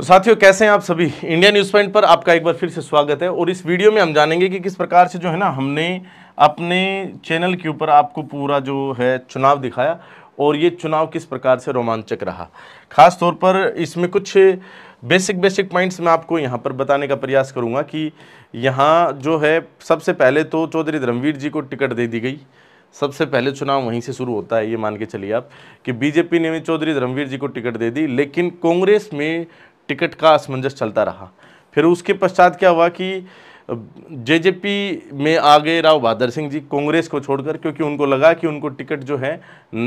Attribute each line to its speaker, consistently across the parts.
Speaker 1: तो साथियों कैसे हैं आप सभी इंडिया न्यूज़ पॉइंट पर आपका एक बार फिर से स्वागत है और इस वीडियो में हम जानेंगे कि किस प्रकार से जो है ना हमने अपने चैनल के ऊपर आपको पूरा जो है चुनाव दिखाया और ये चुनाव किस प्रकार से रोमांचक रहा खास तौर पर इसमें कुछ बेसिक बेसिक पॉइंट्स मैं आपको यहाँ पर बताने का प्रयास करूँगा कि यहाँ जो है सबसे पहले तो चौधरी धर्मवीर जी को टिकट दे दी गई सबसे पहले चुनाव वहीं से शुरू होता है ये मान के चलिए आप कि बीजेपी ने भी चौधरी धर्मवीर जी को टिकट दे दी लेकिन कांग्रेस में टिकट का असमंजस चलता रहा फिर उसके पश्चात क्या हुआ कि जेजेपी में आ गए राव बहादुर सिंह जी कांग्रेस को छोड़कर क्योंकि उनको लगा कि उनको टिकट जो है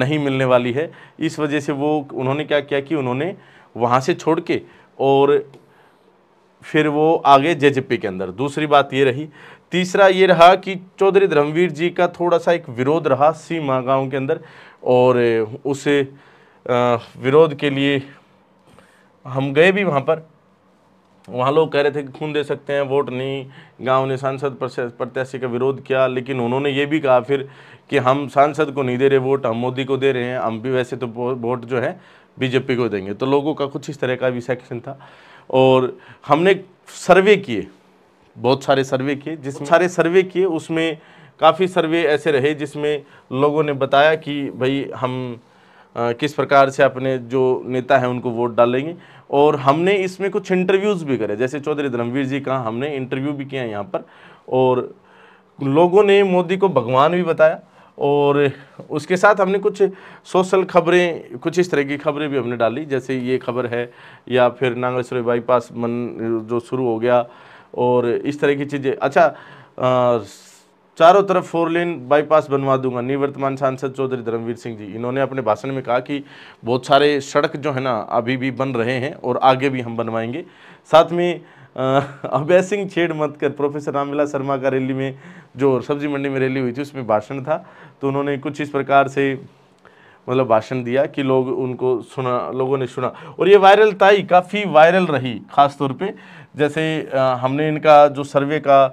Speaker 1: नहीं मिलने वाली है इस वजह से वो उन्होंने क्या किया कि उन्होंने वहाँ से छोड़ के और फिर वो आ गए जेजेपी के अंदर दूसरी बात ये रही तीसरा ये रहा कि चौधरी धर्मवीर जी का थोड़ा सा एक विरोध रहा सीमा गाँव के अंदर और उस विरोध के लिए हम गए भी वहाँ पर वहाँ लोग कह रहे थे कि खून दे सकते हैं वोट नहीं गांव ने सांसद प्रत्याशी का विरोध किया लेकिन उन्होंने ये भी कहा फिर कि हम सांसद को नहीं दे रहे वोट हम मोदी को दे रहे हैं हम भी वैसे तो वोट जो है बीजेपी को देंगे तो लोगों का कुछ इस तरह का भी सेक्शन था और हमने सर्वे किए बहुत सारे सर्वे किए जिस हम्म। सारे सर्वे किए उसमें काफ़ी सर्वे ऐसे रहे जिसमें लोगों ने बताया कि भाई हम आ, किस प्रकार से अपने जो नेता हैं उनको वोट डालेंगे और हमने इसमें कुछ इंटरव्यूज़ भी करे जैसे चौधरी धर्मवीर जी का हमने इंटरव्यू भी किया यहाँ पर और लोगों ने मोदी को भगवान भी बताया और उसके साथ हमने कुछ सोशल खबरें कुछ इस तरह की खबरें भी हमने डाली जैसे ये खबर है या फिर नागेश्वर बाईपास मन जो शुरू हो गया और इस तरह की चीज़ें अच्छा आ, चारों तरफ फोर लेन बाईपास बनवा दूंगा निवर्तमान सांसद चौधरी धर्मवीर सिंह जी इन्होंने अपने भाषण में कहा कि बहुत सारे सड़क जो है ना अभी भी बन रहे हैं और आगे भी हम बनवाएंगे साथ में अभय सिंह छेड़ मत कर प्रोफेसर रामविलास शर्मा का रैली में जो सब्जी मंडी में रैली हुई थी उसमें भाषण था तो उन्होंने कुछ इस प्रकार से मतलब भाषण दिया कि लोग उनको सुना लोगों ने सुना और ये वायरलताई काफ़ी वायरल रही खासतौर पे जैसे हमने इनका जो सर्वे का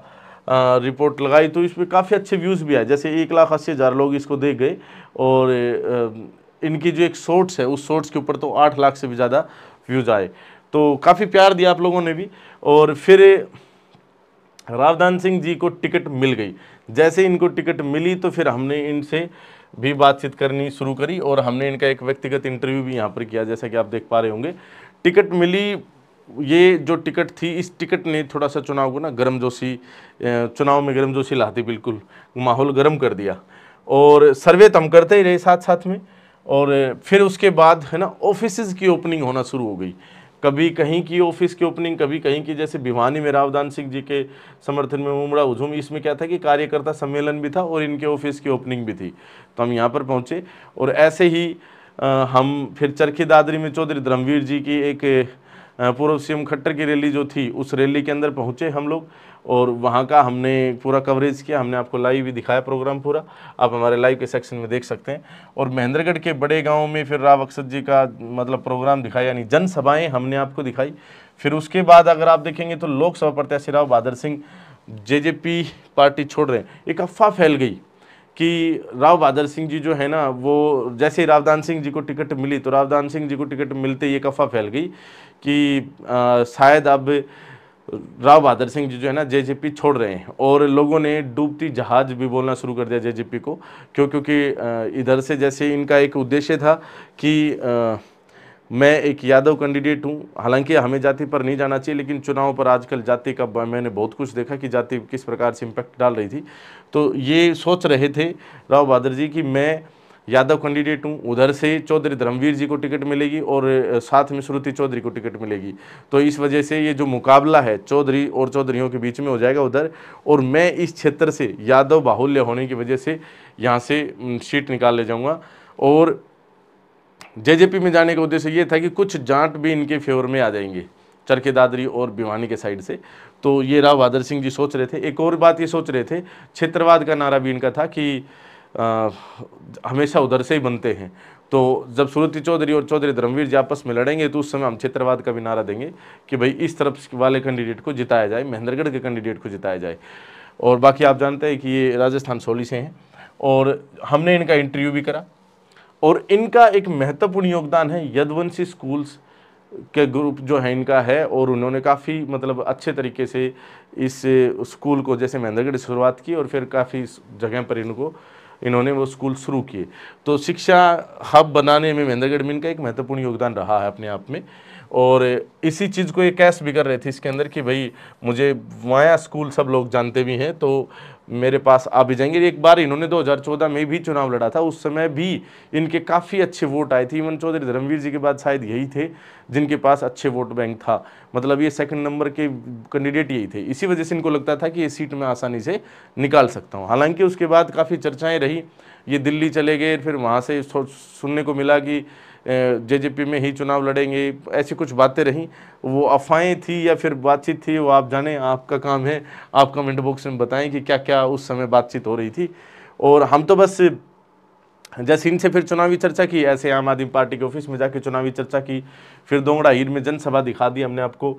Speaker 1: रिपोर्ट लगाई तो इसमें काफ़ी अच्छे व्यूज़ भी आए जैसे एक लाख अस्सी हज़ार लोग इसको देख गए और इनकी जो एक शॉर्ट्स है उस शॉर्ट्स के ऊपर तो आठ लाख से भी ज़्यादा व्यूज़ आए तो काफ़ी प्यार दिया आप लोगों ने भी और फिर रावदान सिंह जी को टिकट मिल गई जैसे इनको टिकट मिली तो फिर हमने इनसे भी बातचीत करनी शुरू करी और हमने इनका एक व्यक्तिगत इंटरव्यू भी यहाँ पर किया जैसा कि आप देख पा रहे होंगे टिकट मिली ये जो टिकट थी इस टिकट ने थोड़ा सा चुनाव को ना गर्मजोशी चुनाव में गर्मजोशी ला दी बिल्कुल माहौल गर्म कर दिया और सर्वे तो हम करते ही रहे साथ साथ में और फिर उसके बाद है ना ऑफिस की ओपनिंग होना शुरू हो गई कभी कहीं की ऑफिस की ओपनिंग कभी कहीं की जैसे भिवानी में रावदान सिंह जी के समर्थन में उमड़ा हुजूम इसमें क्या था कि कार्यकर्ता सम्मेलन भी था और इनके ऑफिस की ओपनिंग भी थी तो हम यहाँ पर पहुँचे और ऐसे ही आ, हम फिर चरखी दादरी में चौधरी धर्मवीर जी की एक पूर्व सीएम खट्टर की रैली जो थी उस रैली के अंदर पहुँचे हम लोग और वहाँ का हमने पूरा कवरेज किया हमने आपको लाइव भी दिखाया प्रोग्राम पूरा आप हमारे लाइव के सेक्शन में देख सकते हैं और महेंद्रगढ़ के बड़े गाँव में फिर राव अक्सर जी का मतलब प्रोग्राम दिखाया यानी जनसभाएँ हमने आपको दिखाई फिर उसके बाद अगर आप देखेंगे तो लोकसभा प्रत्याशी राव बहादुर सिंह जे पार्टी छोड़ रहे हैं एक अफवाह फैल गई कि राव बहादुर सिंह जी जो है ना वो जैसे रावदान सिंह जी को टिकट मिली तो रावदान सिंह जी को टिकट मिलते ये कफ़ा फैल गई कि शायद अब राव बहादुर सिंह जी जो है ना जेजेपी छोड़ रहे हैं और लोगों ने डूबती जहाज भी बोलना शुरू कर दिया जेजेपी को क्यों क्योंकि इधर से जैसे इनका एक उद्देश्य था कि आ, मैं एक यादव कैंडिडेट हूँ हालांकि हमें जाति पर नहीं जाना चाहिए लेकिन चुनाव पर आजकल जाति का मैंने बहुत कुछ देखा कि जाति किस प्रकार से इम्पैक्ट डाल रही थी तो ये सोच रहे थे राव बहादुर जी कि मैं यादव कैंडिडेट हूँ उधर से चौधरी धर्मवीर जी को टिकट मिलेगी और साथ में श्रुति चौधरी को टिकट मिलेगी तो इस वजह से ये जो मुकाबला है चौधरी और चौधरीयों के बीच में हो जाएगा उधर और मैं इस क्षेत्र से यादव बाहुल्य होने की वजह से यहाँ से सीट निकाल ले जाऊँगा और जेजेपी में जाने का उद्देश्य ये था कि कुछ जाट भी इनके फेवर में आ जाएंगे चरखे दादरी और भिवानी के साइड से तो ये राव बहादुर सिंह जी सोच रहे थे एक और बात ये सोच रहे थे क्षेत्रवाद का नारा भी इनका था कि आ, हमेशा उधर से ही बनते हैं तो जब सुरुति चौधरी और चौधरी धर्मवीर जी आपस में लड़ेंगे तो उस समय हम क्षेत्रवाद का भी नारा देंगे कि भाई इस तरफ वाले कैंडिडेट को जिताया जाए महेंद्रगढ़ के कैंडिडेट को जिताया जाए और बाकी आप जानते हैं कि ये राजस्थान सोली से हैं और हमने इनका इंटरव्यू भी करा और इनका एक महत्वपूर्ण योगदान है यदवंशी स्कूल्स के ग्रुप जो है इनका है और उन्होंने काफ़ी मतलब अच्छे तरीके से इस स्कूल को जैसे महेंद्रगढ़ शुरुआत की और फिर काफ़ी जगह पर इनको इन्होंने वो स्कूल शुरू किए तो शिक्षा हब बनाने में महेंद्रगढ़ में इनका एक महत्वपूर्ण योगदान रहा है अपने आप में और इसी चीज़ को ये कैश भी कर रहे थे इसके अंदर कि भाई मुझे माया स्कूल सब लोग जानते भी हैं तो मेरे पास आ भी जाएंगे एक बार इन्होंने 2014 में भी चुनाव लड़ा था उस समय भी इनके काफ़ी अच्छे वोट आए थे इवन चौधरी धर्मवीर जी के बाद शायद यही थे जिनके पास अच्छे वोट बैंक था मतलब ये सेकंड नंबर के कैंडिडेट यही थे इसी वजह से इनको लगता था कि ये सीट मैं आसानी से निकाल सकता हूँ हालांकि उसके बाद काफ़ी चर्चाएँ रही ये दिल्ली चले गए फिर वहाँ से सुनने को मिला कि जेजेपी में ही चुनाव लड़ेंगे ऐसी कुछ बातें रहीं वो अफवाहें थी या फिर बातचीत थी वो आप जाने आपका काम है आप कमेंट बॉक्स में बताएं कि क्या क्या उस समय बातचीत हो रही थी और हम तो बस जैसे से फिर चुनावी चर्चा की ऐसे आम आदमी पार्टी के ऑफिस में जाके चुनावी चर्चा की फिर दोंगड़ा हीर में जनसभा दिखा दी हमने आपको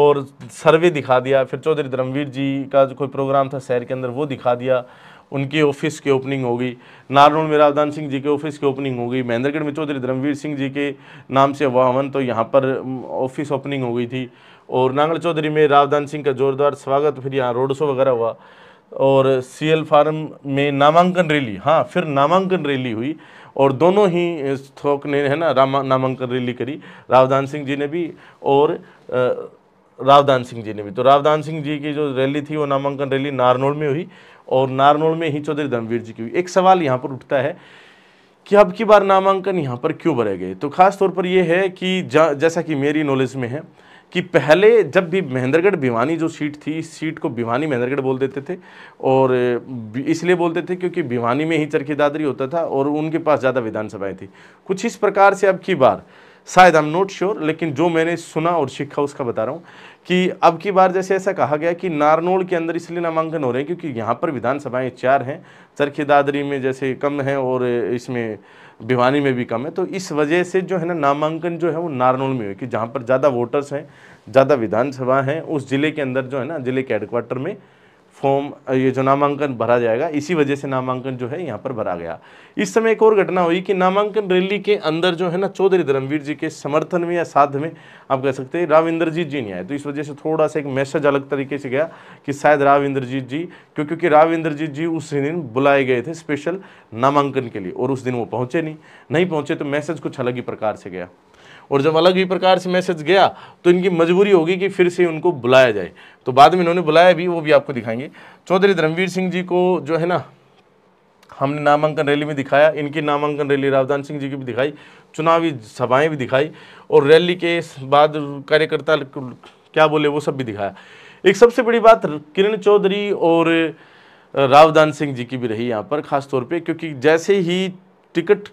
Speaker 1: और सर्वे दिखा दिया फिर चौधरी धर्मवीर जी का जो कोई प्रोग्राम था शहर के अंदर वो दिखा दिया उनके ऑफिस की ओपनिंग होगी नारनूर में रावधान सिंह जी के ऑफिस की ओपनिंग होगी महेंद्रगढ़ में चौधरी धर्मवीर सिंह जी के नाम से वाहवन तो यहाँ पर ऑफिस ओपनिंग हो गई थी और नांगल चौधरी में रावदान सिंह का जोरदार स्वागत फिर यहाँ रोड शो वगैरह हुआ और सीएल फार्म में नामांकन रैली हाँ फिर नामांकन रैली हुई और दोनों ही थोक ने है ना नामांकन रैली करी रावदान सिंह जी ने भी और रावदान सिंह जी ने भी तो रावदान सिंह जी की जो रैली थी वो नामांकन रैली नारनौल में हुई और नारनौल में ही चौधरी धर्मवीर जी की हुई एक सवाल यहाँ पर उठता है कि अब की बार नामांकन यहाँ पर क्यों भरे गए तो खास तौर पर यह है कि जैसा कि मेरी नॉलेज में है कि पहले जब भी महेंद्रगढ़ भिवानी जो सीट थी इस सीट को भिवानी महेंद्रगढ़ बोल देते थे और इसलिए बोलते थे क्योंकि भिवानी में ही चरखी दादरी होता था और उनके पास ज़्यादा विधानसभाएं थी कुछ इस प्रकार से अब की बार शायद आई एम नॉट श्योर लेकिन जो मैंने सुना और सीखा उसका बता रहा हूँ कि अब की बार जैसे ऐसा कहा गया कि नारनोल के अंदर इसलिए नामांकन हो रहे हैं क्योंकि यहाँ पर विधानसभाएं चार हैं चरखी दादरी में जैसे कम है और इसमें भिवानी में भी कम है तो इस वजह से जो है ना नामांकन जो है वो नारनौल में हुए कि जहाँ पर ज़्यादा वोटर्स हैं ज़्यादा विधानसभा हैं उस ज़िले के अंदर जो है ना ज़िले के हेडक्वार्टर में फॉर्म ये जो नामांकन भरा जाएगा इसी वजह से नामांकन जो है यहाँ पर भरा गया इस समय एक और घटना हुई कि नामांकन रैली के अंदर जो है ना चौधरी धर्मवीर जी के समर्थन में या साध में आप कह सकते हैं राव इंद्रजीत जी नहीं आए तो इस वजह से थोड़ा सा एक मैसेज अलग तरीके से गया कि शायद राव इंद्रजीत जी क्यों क्योंकि राव इंद्रजीत जी उस दिन बुलाए गए थे स्पेशल नामांकन के लिए और उस दिन वो पहुँचे नहीं नहीं पहुँचे तो मैसेज कुछ अलग ही प्रकार से गया और जब अलग ही प्रकार से मैसेज गया तो इनकी मजबूरी होगी कि फिर से उनको बुलाया जाए तो बाद में इन्होंने बुलाया भी वो भी आपको दिखाएंगे चौधरी धर्मवीर सिंह जी को जो है ना हमने नामांकन रैली में दिखाया इनकी नामांकन रैली रावदान सिंह जी की भी दिखाई चुनावी सभाएं भी दिखाई और रैली के बाद कार्यकर्ता क्या बोले वो सब भी दिखाया एक सबसे बड़ी बात किरण चौधरी और रावदान सिंह जी की भी रही यहाँ पर खास तौर पे क्योंकि जैसे ही टिकट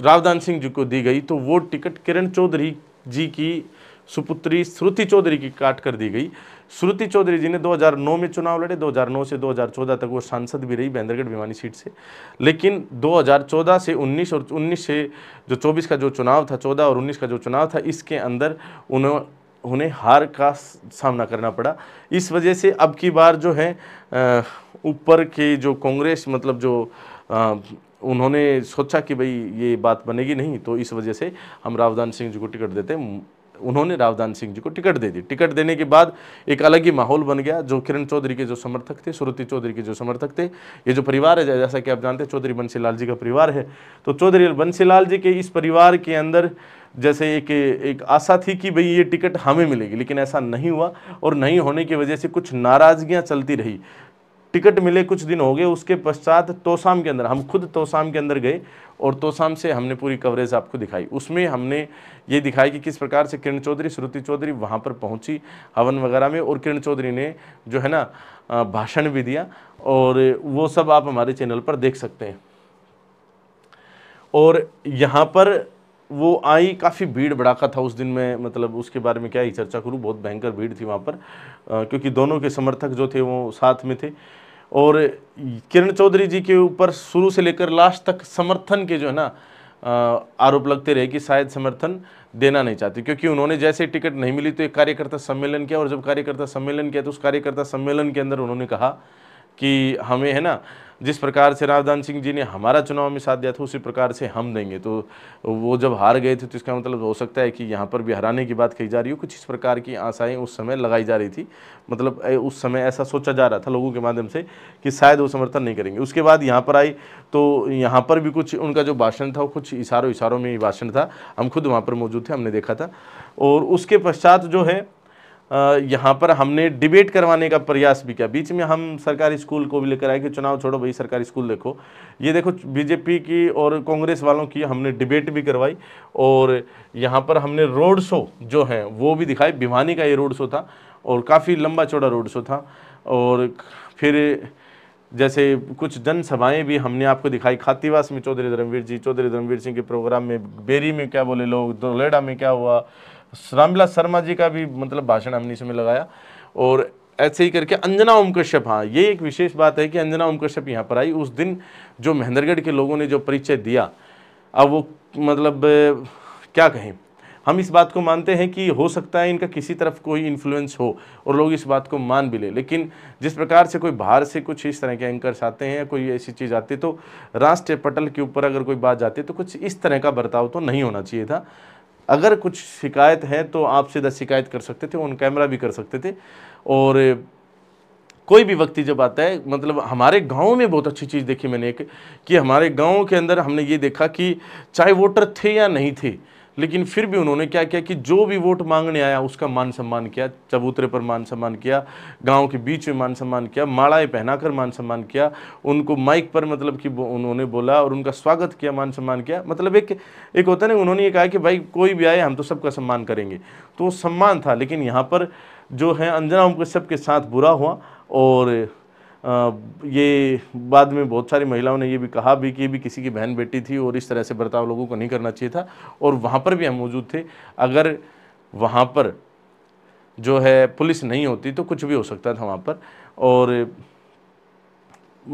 Speaker 1: रावदान सिंह जी को दी गई तो वो टिकट किरण चौधरी जी की सुपुत्री श्रुति चौधरी की काट कर दी गई श्रुति चौधरी जी ने 2009 में चुनाव लड़े 2009 से 2014 तक वो सांसद भी रही बेंद्रगढ़ भिवानी सीट से लेकिन 2014 से 19 और 19 से जो 24 का जो चुनाव था 14 और 19 का जो चुनाव था इसके अंदर उन्हें उन्हें हार का सामना करना पड़ा इस वजह से अब की बार जो है ऊपर के जो कांग्रेस मतलब जो उन्होंने सोचा कि भाई ये बात बनेगी नहीं तो इस वजह से हम रावदान सिंह जी को टिकट देते उन्होंने रावदान सिंह जी को टिकट दे दी टिकट देने के बाद एक अलग ही माहौल बन गया जो किरण चौधरी के जो समर्थक थे श्रुति चौधरी के जो समर्थक थे ये जो परिवार है जैसा कि आप जानते हैं चौधरी बंसीलाल जी का परिवार है तो चौधरी बंसीलाल जी के इस परिवार के अंदर जैसे एक एक आशा थी कि भाई ये टिकट हमें मिलेगी लेकिन ऐसा नहीं हुआ और नहीं होने की वजह से कुछ नाराज़गियाँ चलती रही टिकट मिले कुछ दिन हो गए उसके पश्चात तोसाम के अंदर हम खुद तोसाम के अंदर गए और तोसाम से हमने पूरी कवरेज आपको दिखाई उसमें हमने ये दिखाई कि किस प्रकार से किरण चौधरी श्रुति चौधरी वहाँ पर पहुँची हवन वगैरह में और किरण चौधरी ने जो है ना भाषण भी दिया और वो सब आप हमारे चैनल पर देख सकते हैं और यहाँ पर वो आई काफ़ी भीड़ भड़ाका था उस दिन में मतलब उसके बारे में क्या ही चर्चा करूँ बहुत भयंकर भीड़ थी वहाँ पर आ, क्योंकि दोनों के समर्थक जो थे वो साथ में थे और किरण चौधरी जी के ऊपर शुरू से लेकर लास्ट तक समर्थन के जो है ना आरोप लगते रहे कि शायद समर्थन देना नहीं चाहते क्योंकि उन्होंने जैसे टिकट नहीं मिली तो एक कार्यकर्ता सम्मेलन किया और जब कार्यकर्ता सम्मेलन किया तो उस कार्यकर्ता सम्मेलन के अंदर उन्होंने कहा कि हमें है ना जिस प्रकार से रावदान सिंह जी ने हमारा चुनाव में साथ दिया था उसी प्रकार से हम देंगे तो वो जब हार गए थे तो इसका मतलब हो सकता है कि यहाँ पर भी हराने की बात कही जा रही हो कुछ इस प्रकार की आशाएं उस समय लगाई जा रही थी मतलब उस समय ऐसा सोचा जा रहा था लोगों के माध्यम से कि शायद वो समर्थन नहीं करेंगे उसके बाद यहाँ पर आई तो यहाँ पर भी कुछ उनका जो भाषण था वो कुछ इशारों इशारों में भाषण था हम खुद वहाँ पर मौजूद थे हमने देखा था और उसके पश्चात जो है यहाँ पर हमने डिबेट करवाने का प्रयास भी किया बीच में हम सरकारी स्कूल को भी लेकर आए कि चुनाव छोड़ो भाई सरकारी स्कूल देखो ये देखो बीजेपी की और कांग्रेस वालों की हमने डिबेट भी करवाई और यहाँ पर हमने रोड शो जो है वो भी दिखाई भिवानी का ये रोड शो था और काफ़ी लंबा चौड़ा रोड शो था और फिर जैसे कुछ जनसभाएं भी हमने आपको दिखाई खातीवास में चौधरी धर्मवीर जी चौधरी धर्मवीर सिंह के प्रोग्राम में बेरी में क्या बोले लोग दोलेडा में क्या हुआ रामविलास शर्मा जी का भी मतलब भाषण हमने इसमें लगाया और ऐसे ही करके अंजना ओम कश्यप हाँ ये एक विशेष बात है कि अंजना ओम कश्यप यहाँ पर आई उस दिन जो महेंद्रगढ़ के लोगों ने जो परिचय दिया अब वो मतलब क्या कहें हम इस बात को मानते हैं कि हो सकता है इनका किसी तरफ कोई इन्फ्लुएंस हो और लोग इस बात को मान भी ले लेकिन जिस प्रकार से कोई बाहर से कुछ इस तरह के एंकर्स आते हैं या कोई ऐसी चीज़ आती है तो राष्ट्रीय पटल के ऊपर अगर कोई बात जाती है तो कुछ इस तरह का बर्ताव तो नहीं होना चाहिए था अगर कुछ शिकायत है तो आप सीधा शिकायत कर सकते थे ऑन कैमरा भी कर सकते थे और कोई भी व्यक्ति जब आता है मतलब हमारे गांव में बहुत अच्छी चीज़ देखी मैंने एक कि हमारे गांव के अंदर हमने ये देखा कि चाहे वोटर थे या नहीं थे लेकिन फिर भी उन्होंने क्या किया कि जो भी वोट मांगने आया उसका मान सम्मान किया चबूतरे पर मान सम्मान किया गांव के बीच में मान सम्मान किया माड़ाएँ पहनाकर मान सम्मान किया उनको माइक पर मतलब कि उन्होंने बोला और उनका स्वागत किया मान सम्मान किया मतलब एक एक होता ना उन्होंने ये कहा कि भाई कोई भी आए हम तो सबका सम्मान करेंगे तो सम्मान था लेकिन यहाँ पर जो है अंजना उनके सबके साथ बुरा हुआ और ये बाद में बहुत सारी महिलाओं ने ये भी कहा भी कि ये भी किसी की बहन बेटी थी और इस तरह से बर्ताव लोगों को नहीं करना चाहिए था और वहाँ पर भी हम मौजूद थे अगर वहाँ पर जो है पुलिस नहीं होती तो कुछ भी हो सकता था वहाँ पर और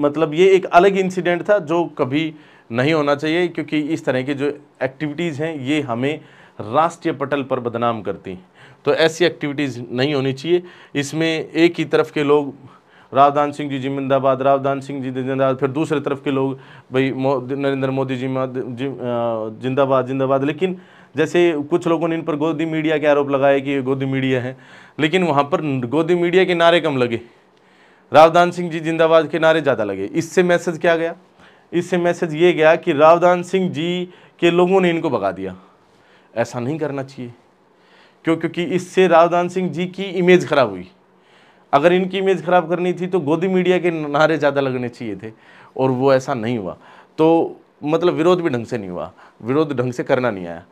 Speaker 1: मतलब ये एक अलग इंसिडेंट था जो कभी नहीं होना चाहिए क्योंकि इस तरह की जो एक्टिविटीज़ हैं ये हमें राष्ट्रीय पटल पर बदनाम करती हैं तो ऐसी एक्टिविटीज़ नहीं होनी चाहिए इसमें एक ही तरफ के लोग रावदान सिंह जी जिंदाबाद रावदान सिंह जी जिंदाबाद फिर दूसरे तरफ के लोग भाई नरेंद्र मोदी जी जिंदाबाद जिंदाबाद लेकिन जैसे कुछ लोगों ने इन पर गोदी मीडिया के आरोप लगाए कि ये गोदी मीडिया है लेकिन वहाँ पर गोदी मीडिया के नारे कम लगे रावदान सिंह जी जिंदाबाद के नारे ज़्यादा लगे इससे मैसेज क्या गया इससे मैसेज ये गया कि रावदान सिंह जी के लोगों ने इनको भगा दिया ऐसा नहीं करना चाहिए क्यों क्योंकि इससे रावदान सिंह जी की इमेज खराब हुई अगर इनकी इमेज ख़राब करनी थी तो गोदी मीडिया के नारे ज़्यादा लगने चाहिए थे और वो ऐसा नहीं हुआ तो मतलब विरोध भी ढंग से नहीं हुआ विरोध ढंग से करना नहीं आया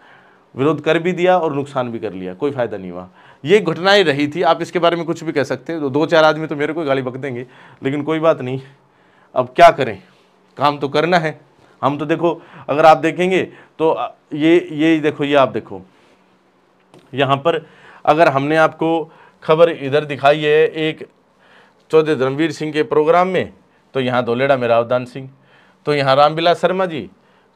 Speaker 1: विरोध कर भी दिया और नुकसान भी कर लिया कोई फ़ायदा नहीं हुआ ये घटनाएं रही थी आप इसके बारे में कुछ भी कह सकते हैं दो चार आदमी तो मेरे को गाली बक देंगे लेकिन कोई बात नहीं अब क्या करें काम तो करना है हम तो देखो अगर आप देखेंगे तो ये ये देखो ये आप देखो यहाँ पर अगर हमने आपको खबर इधर दिखाई है एक चौधरी धर्मवीर सिंह के प्रोग्राम में तो यहाँ धोलेड़ा में रावदान सिंह तो यहाँ रामविलास शर्मा जी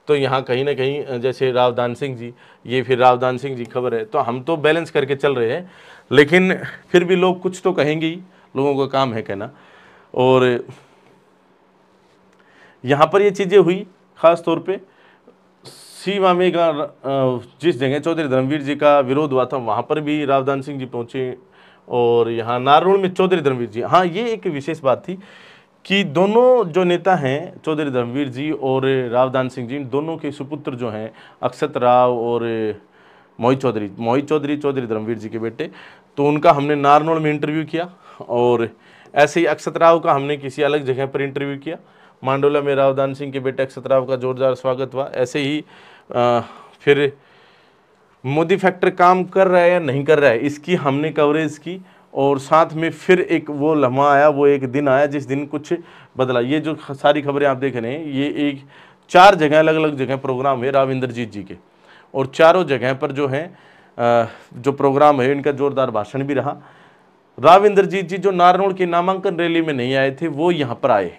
Speaker 1: तो यहाँ कहीं ना कहीं जैसे रावदान सिंह जी ये फिर रावदान सिंह जी खबर है तो हम तो बैलेंस करके चल रहे हैं लेकिन फिर भी लोग कुछ तो कहेंगे ही लोगों का काम है कहना और यहाँ पर ये चीज़ें हुई ख़ास तौर पे सीमा में जिस जगह चौधरी धर्मवीर जी का विरोध हुआ था वहाँ पर भी रावदान सिंह जी पहुँचे और यहाँ नारूण में चौधरी धर्मवीर जी हाँ ये एक विशेष बात थी कि दोनों जो नेता हैं चौधरी धर्मवीर जी और रावदान सिंह जी दोनों के सुपुत्र जो हैं अक्षत राव और मोहित चौधरी मोहित चौधरी चौधरी धर्मवीर जी के बेटे तो उनका हमने नारनौल में इंटरव्यू किया और ऐसे ही अक्षत राव का हमने किसी अलग जगह पर इंटरव्यू किया मांडोला में रावदान सिंह के बेटे अक्षत राव का ज़ोरदार स्वागत हुआ ऐसे ही आ, फिर मोदी फैक्टर काम कर रहा है या नहीं कर रहा है इसकी हमने कवरेज की और साथ में फिर एक वो लम्हा आया वो एक दिन आया जिस दिन कुछ बदला ये जो सारी खबरें आप देख रहे हैं ये एक चार जगह अलग अलग जगह प्रोग्राम राव राविंद्रजीत जी के और चारों जगह पर जो है जो प्रोग्राम है इनका जोरदार भाषण भी रहा राव इंद्रजीत जी जो नारनौल के नामांकन रैली में नहीं आए थे वो यहाँ पर आए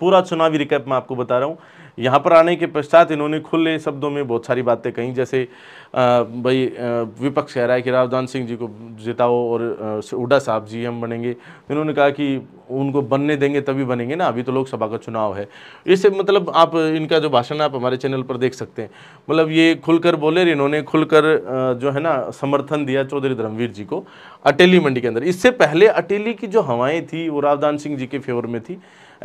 Speaker 1: पूरा चुनावी रिकैप मैं आपको बता रहा हूँ यहाँ पर आने के पश्चात इन्होंने खुले शब्दों में बहुत सारी बातें कहीं जैसे भाई विपक्ष कह रहा है कि राजदान सिंह जी को जिताओ और उडा साहब जी हम बनेंगे इन्होंने कहा कि उनको बनने देंगे तभी बनेंगे ना अभी तो लोकसभा का चुनाव है इससे मतलब आप इनका जो भाषण आप हमारे चैनल पर देख सकते हैं मतलब ये खुलकर बोले इन्होंने खुलकर जो है ना समर्थन दिया चौधरी धर्मवीर जी को अटेली मंडी के अंदर इससे पहले अटेली की जो हवाएं थी वो रावदान सिंह जी के फेवर में थी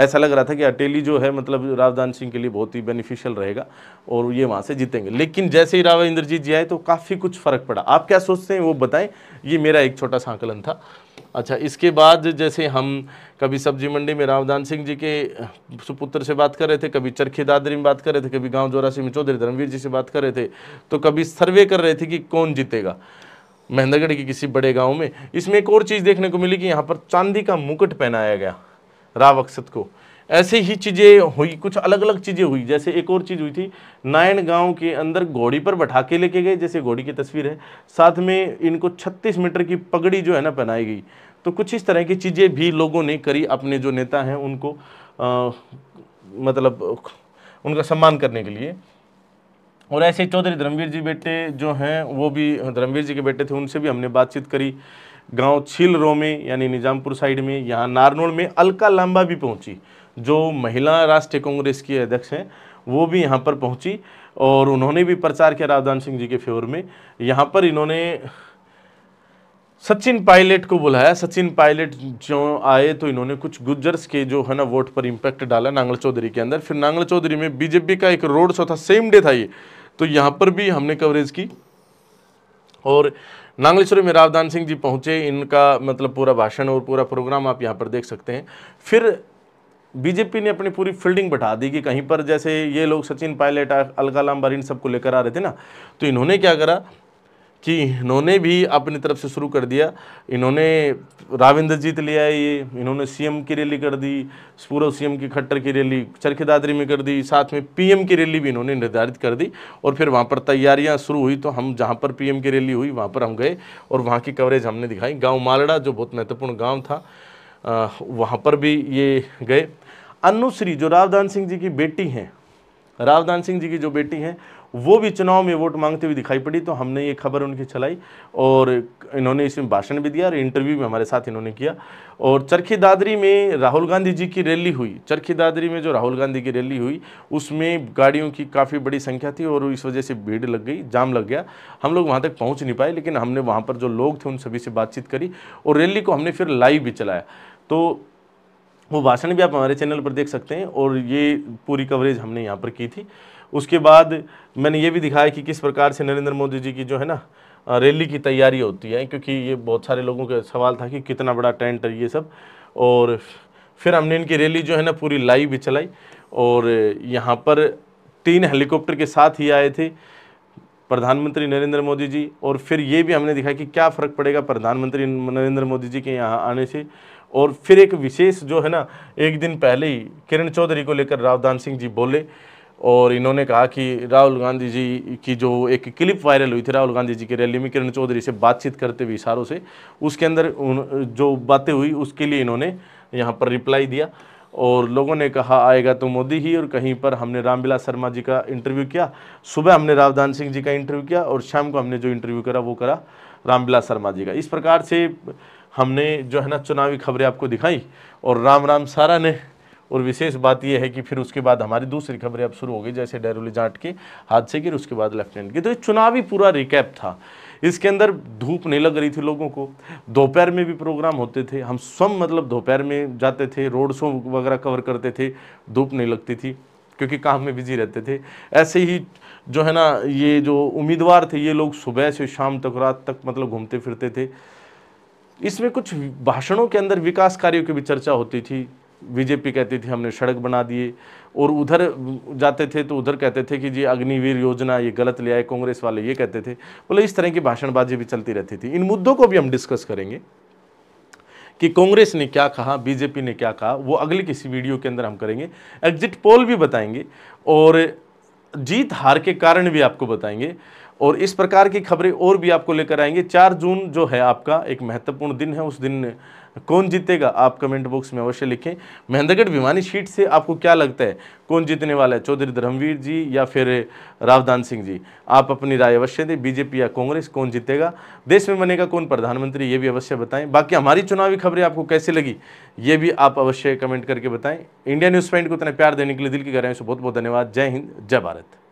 Speaker 1: ऐसा लग रहा था कि अटेली जो है मतलब रावदान सिंह के लिए बहुत ही बेनिफिशियल रहेगा और ये वहाँ से जीतेंगे लेकिन जैसे ही राव इंद्रजीत जी आए तो काफ़ी कुछ फर्क पड़ा आप क्या सोचते हैं वो बताएं ये मेरा एक छोटा सा आंकलन था अच्छा इसके बाद जैसे हम कभी सब्जी मंडी में रामदान सिंह जी के सुपुत्र से बात कर रहे थे कभी चरखे दादरी में बात कर रहे थे कभी गांव जोरासी में चौधरी धर्मवीर जी से बात कर रहे थे तो कभी सर्वे कर रहे थे कि कौन जीतेगा महेंद्रगढ़ के किसी बड़े गांव में इसमें एक और चीज़ देखने को मिली कि यहाँ पर चांदी का मुकुट पहनाया गया राव अक्सत को ऐसे ही चीज़ें हुई कुछ अलग अलग चीज़ें हुई जैसे एक और चीज़ हुई थी नायन गांव के अंदर घोड़ी पर बैठा के लेके गए जैसे घोड़ी की तस्वीर है साथ में इनको 36 मीटर की पगड़ी जो है ना पहनाई गई तो कुछ इस तरह की चीज़ें भी लोगों ने करी अपने जो नेता हैं उनको आ, मतलब उनका सम्मान करने के लिए और ऐसे ही चौधरी धर्मवीर जी बेटे जो हैं वो भी धर्मवीर जी के बेटे थे उनसे भी हमने बातचीत करी गांव छिलरो में यानी निज़ामपुर साइड में यहाँ नारनोल में अलका लांबा भी पहुंची जो महिला राष्ट्रीय कांग्रेस की अध्यक्ष हैं वो भी यहाँ पर पहुँची और उन्होंने भी प्रचार किया राजधान सिंह जी के फेवर में यहाँ पर इन्होंने सचिन पायलट को बुलाया सचिन पायलट जो आए तो इन्होंने कुछ गुज्जर्स के जो है ना वोट पर इम्पैक्ट डाला नांगल चौधरी के अंदर फिर नांगल चौधरी में बीजेपी का एक रोड शो था सेम डे था ये तो यहाँ पर भी हमने कवरेज की और नांगलेश्वरी में रावदान सिंह जी पहुँचे इनका मतलब पूरा भाषण और पूरा प्रोग्राम आप यहाँ पर देख सकते हैं फिर बीजेपी ने अपनी पूरी फील्डिंग बैठा दी कि कहीं पर जैसे ये लोग सचिन पायलट अलकालाम बारी इन सबको लेकर आ रहे थे ना तो इन्होंने क्या करा कि इन्होंने भी अपनी तरफ से शुरू कर दिया इन्होंने राविंद्र जीत लिया ये इन्होंने सीएम की रैली कर दी पूर्व सीएम की खट्टर की रैली चरखी दादरी में कर दी साथ में पीएम की रैली भी इन्होंने निर्धारित कर दी और फिर वहाँ पर तैयारियाँ शुरू हुई तो हम जहाँ पर पीएम की रैली हुई वहाँ पर हम गए और वहाँ की कवरेज हमने दिखाई गाँव मालड़ा जो बहुत महत्वपूर्ण गाँव था वहाँ पर भी ये गए अनुश्री जो रावदान सिंह जी की बेटी हैं रावदान सिंह जी की जो बेटी हैं वो भी चुनाव में वोट मांगते हुए दिखाई पड़ी तो हमने ये खबर उनकी चलाई और इन्होंने इसमें भाषण भी दिया और इंटरव्यू भी हमारे साथ इन्होंने किया और चरखी दादरी में राहुल गांधी जी की रैली हुई चरखी दादरी में जो राहुल गांधी की रैली हुई उसमें गाड़ियों की काफ़ी बड़ी संख्या थी और इस वजह से भीड़ लग गई जाम लग गया हम लोग वहाँ तक पहुँच नहीं पाए लेकिन हमने वहाँ पर जो लोग थे उन सभी से बातचीत करी और रैली को हमने फिर लाइव भी चलाया तो वो भाषण भी आप हमारे चैनल पर देख सकते हैं और ये पूरी कवरेज हमने यहाँ पर की थी उसके बाद मैंने ये भी दिखाया कि किस प्रकार से नरेंद्र मोदी जी की जो है ना रैली की तैयारी होती है क्योंकि ये बहुत सारे लोगों का सवाल था कि कितना बड़ा टेंट है ये सब और फिर हमने इनकी रैली जो है ना पूरी लाइव भी चलाई और यहाँ पर तीन हेलीकॉप्टर के साथ ही आए थे प्रधानमंत्री नरेंद्र मोदी जी और फिर ये भी हमने दिखाया कि क्या फ़र्क पड़ेगा प्रधानमंत्री नरेंद्र मोदी जी के यहाँ आने से और फिर एक विशेष जो है ना एक दिन पहले ही किरण चौधरी को लेकर रावदान सिंह जी बोले और इन्होंने कहा कि राहुल गांधी जी की जो एक क्लिप वायरल हुई थी राहुल गांधी जी की रैली में किरण चौधरी से बातचीत करते हुए इशारों से उसके अंदर जो बातें हुई उसके लिए इन्होंने यहाँ पर रिप्लाई दिया और लोगों ने कहा आएगा तो मोदी ही और कहीं पर हमने रामविलास शर्मा जी का इंटरव्यू किया सुबह हमने रावधान सिंह जी का इंटरव्यू किया और शाम को हमने जो इंटरव्यू करा वो करा रामविलास शर्मा जी का इस प्रकार से हमने जो है ना चुनावी खबरें आपको दिखाई और राम राम सारा ने और विशेष बात यह है कि फिर उसके बाद हमारी दूसरी खबरें अब शुरू हो गई जैसे डेरोली जाट के हादसे की उसके बाद लेफ्टिनेंट की तो ये चुनावी पूरा रिकैप था इसके अंदर धूप नहीं लग रही थी लोगों को दोपहर में भी प्रोग्राम होते थे हम स्वम मतलब दोपहर में जाते थे रोड शो वगैरह कवर करते थे धूप नहीं लगती थी क्योंकि काम में बिजी रहते थे ऐसे ही जो है ना ये जो उम्मीदवार थे ये लोग सुबह से शाम तक रात तक मतलब घूमते फिरते थे इसमें कुछ भाषणों के अंदर विकास कार्यों की भी चर्चा होती थी बीजेपी कहती थी हमने सड़क बना दिए और उधर जाते थे तो उधर कहते थे कि जी अग्निवीर योजना ये गलत ले आए कांग्रेस वाले ये कहते थे बोले इस तरह की भाषणबाजी भी चलती रहती थी इन मुद्दों को भी हम डिस्कस करेंगे कि कांग्रेस ने क्या कहा बीजेपी ने क्या कहा वो अगले किसी वीडियो के अंदर हम करेंगे एग्जिट पोल भी बताएंगे और जीत हार के कारण भी आपको बताएंगे और इस प्रकार की खबरें और भी आपको लेकर आएंगे चार जून जो है आपका एक महत्वपूर्ण दिन है उस दिन कौन जीतेगा आप कमेंट बॉक्स में अवश्य लिखें महेंद्रगढ़ विमानी सीट से आपको क्या लगता है कौन जीतने वाला है चौधरी धर्मवीर जी या फिर रावदान सिंह जी आप अपनी राय अवश्य दें बीजेपी या कांग्रेस कौन जीतेगा देश में बनेगा कौन प्रधानमंत्री ये भी अवश्य बताएं बाकी हमारी चुनावी खबरें आपको कैसे लगी ये भी आप अवश्य कमेंट करके बताएं इंडिया न्यूज़ पॉइंट को इतना प्यार देने के लिए दिल की रहे हैं बहुत बहुत धन्यवाद जय हिंद जय भारत